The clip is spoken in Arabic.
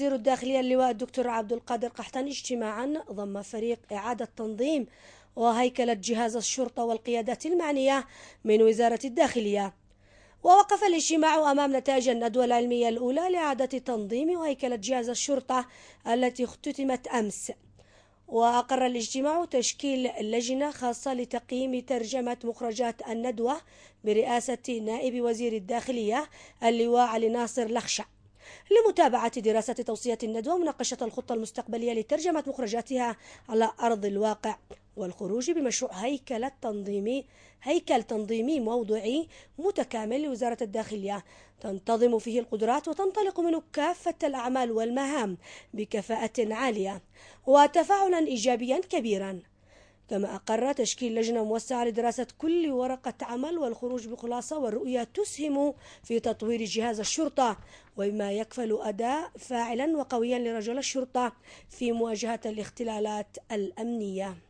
وزير الداخلية اللواء الدكتور عبد القادر قحطاني اجتماعا ضم فريق إعادة تنظيم وهيكلة جهاز الشرطة والقيادات المعنية من وزارة الداخلية ووقف الاجتماع أمام نتائج الندوة العلمية الأولى لإعادة تنظيم وهيكلة جهاز الشرطة التي اختتمت أمس وأقر الاجتماع تشكيل لجنة خاصة لتقييم ترجمة مخرجات الندوة برئاسة نائب وزير الداخلية اللواء علي ناصر لخشع لمتابعة دراسة توصية الندوة ومناقشة الخطة المستقبلية لترجمة مخرجاتها على أرض الواقع والخروج بمشروع هيكل تنظيمي هيكل تنظيمي موضوعي متكامل لوزارة الداخلية تنتظم فيه القدرات وتنطلق منه كافة الأعمال والمهام بكفاءة عالية وتفاعلا إيجابيا كبيرا كما أقر تشكيل لجنة موسعة لدراسة كل ورقة عمل والخروج بخلاصة والرؤية تسهم في تطوير جهاز الشرطة وبما يكفل أداء فاعلا وقويا لرجل الشرطة في مواجهة الاختلالات الأمنية